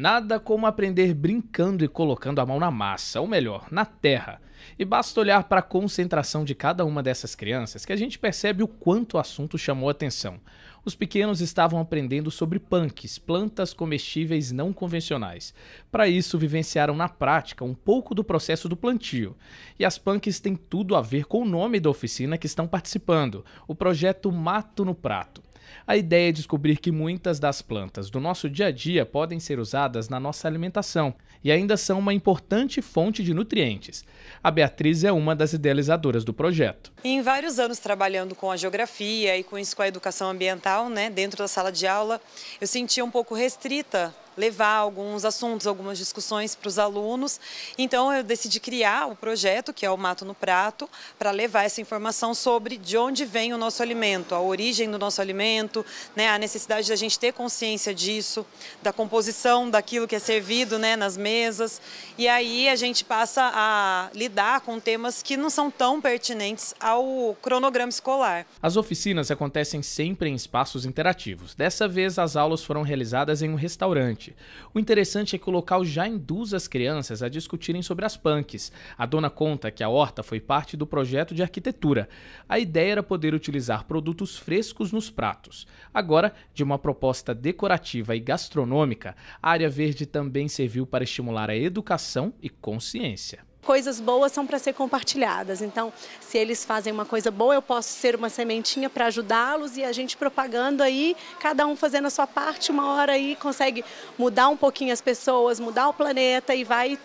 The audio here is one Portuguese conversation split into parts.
Nada como aprender brincando e colocando a mão na massa, ou melhor, na terra. E basta olhar para a concentração de cada uma dessas crianças que a gente percebe o quanto o assunto chamou atenção. Os pequenos estavam aprendendo sobre punks, plantas comestíveis não convencionais. Para isso, vivenciaram na prática um pouco do processo do plantio. E as punks têm tudo a ver com o nome da oficina que estão participando, o projeto Mato no Prato. A ideia é descobrir que muitas das plantas do nosso dia a dia podem ser usadas na nossa alimentação e ainda são uma importante fonte de nutrientes. A Beatriz é uma das idealizadoras do projeto. Em vários anos trabalhando com a geografia e com isso com a educação ambiental, né, dentro da sala de aula, eu sentia um pouco restrita levar alguns assuntos, algumas discussões para os alunos. Então eu decidi criar o projeto, que é o Mato no Prato, para levar essa informação sobre de onde vem o nosso alimento, a origem do nosso alimento, né, a necessidade da gente ter consciência disso, da composição daquilo que é servido né, nas mesas. E aí a gente passa a lidar com temas que não são tão pertinentes ao cronograma escolar. As oficinas acontecem sempre em espaços interativos. Dessa vez, as aulas foram realizadas em um restaurante o interessante é que o local já induz as crianças a discutirem sobre as punks. A dona conta que a horta foi parte do projeto de arquitetura. A ideia era poder utilizar produtos frescos nos pratos. Agora, de uma proposta decorativa e gastronômica, a área verde também serviu para estimular a educação e consciência coisas boas são para ser compartilhadas. Então, se eles fazem uma coisa boa, eu posso ser uma sementinha para ajudá-los e a gente propagando aí, cada um fazendo a sua parte, uma hora aí consegue mudar um pouquinho as pessoas, mudar o planeta e vai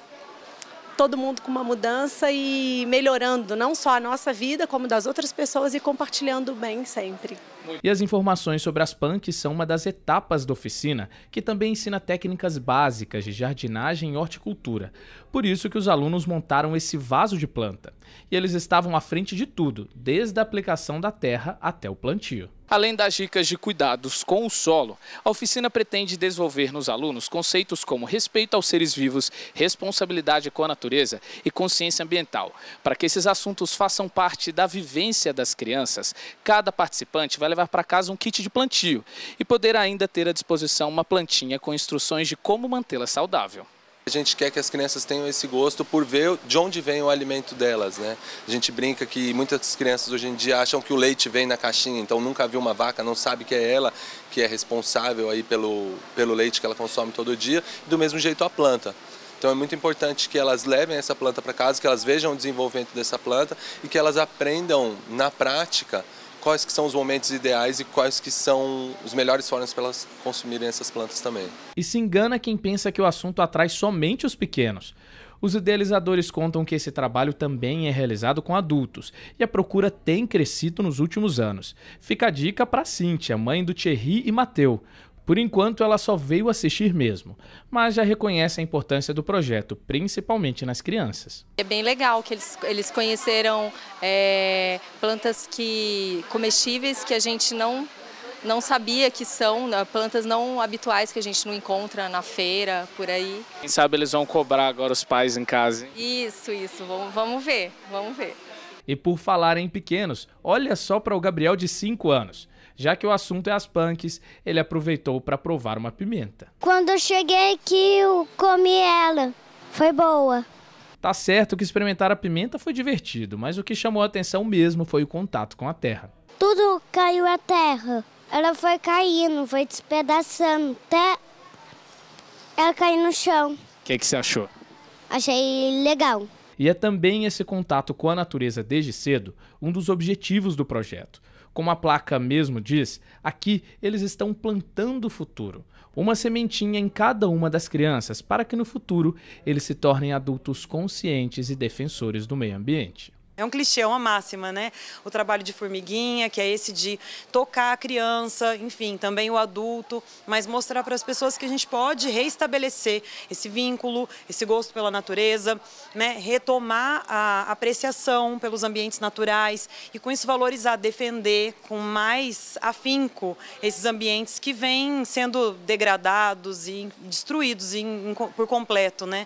todo mundo com uma mudança e melhorando não só a nossa vida, como das outras pessoas e compartilhando o bem sempre. E as informações sobre as punks são uma das etapas da oficina, que também ensina técnicas básicas de jardinagem e horticultura. Por isso que os alunos montaram esse vaso de planta. E eles estavam à frente de tudo, desde a aplicação da terra até o plantio. Além das dicas de cuidados com o solo, a oficina pretende desenvolver nos alunos conceitos como respeito aos seres vivos, responsabilidade com a natureza e consciência ambiental. Para que esses assuntos façam parte da vivência das crianças, cada participante vai levar para casa um kit de plantio e poderá ainda ter à disposição uma plantinha com instruções de como mantê-la saudável. A gente quer que as crianças tenham esse gosto por ver de onde vem o alimento delas, né? A gente brinca que muitas crianças hoje em dia acham que o leite vem na caixinha, então nunca viu uma vaca, não sabe que é ela que é responsável aí pelo, pelo leite que ela consome todo dia, e do mesmo jeito a planta. Então é muito importante que elas levem essa planta para casa, que elas vejam o desenvolvimento dessa planta e que elas aprendam na prática quais que são os momentos ideais e quais que são os melhores formas para elas consumirem essas plantas também. E se engana quem pensa que o assunto atrai somente os pequenos. Os idealizadores contam que esse trabalho também é realizado com adultos e a procura tem crescido nos últimos anos. Fica a dica para Cíntia, mãe do Thierry e Mateu. Por enquanto, ela só veio assistir mesmo, mas já reconhece a importância do projeto, principalmente nas crianças. É bem legal que eles, eles conheceram é, plantas que comestíveis que a gente não não sabia que são né, plantas não habituais que a gente não encontra na feira, por aí. Quem sabe eles vão cobrar agora os pais em casa. Hein? Isso, isso. Vamos, vamos ver, vamos ver. E por falar em pequenos, olha só para o Gabriel de 5 anos. Já que o assunto é as punks, ele aproveitou para provar uma pimenta. Quando eu cheguei aqui, eu comi ela. Foi boa. Tá certo que experimentar a pimenta foi divertido, mas o que chamou a atenção mesmo foi o contato com a terra. Tudo caiu à terra. Ela foi caindo, foi despedaçando até ela cair no chão. O que, que você achou? Achei legal. E é também esse contato com a natureza desde cedo um dos objetivos do projeto. Como a placa mesmo diz, aqui eles estão plantando o futuro, uma sementinha em cada uma das crianças para que no futuro eles se tornem adultos conscientes e defensores do meio ambiente. É um clichê, é uma máxima, né? O trabalho de formiguinha, que é esse de tocar a criança, enfim, também o adulto, mas mostrar para as pessoas que a gente pode reestabelecer esse vínculo, esse gosto pela natureza, né? retomar a apreciação pelos ambientes naturais e com isso valorizar, defender com mais afinco esses ambientes que vêm sendo degradados e destruídos por completo, né?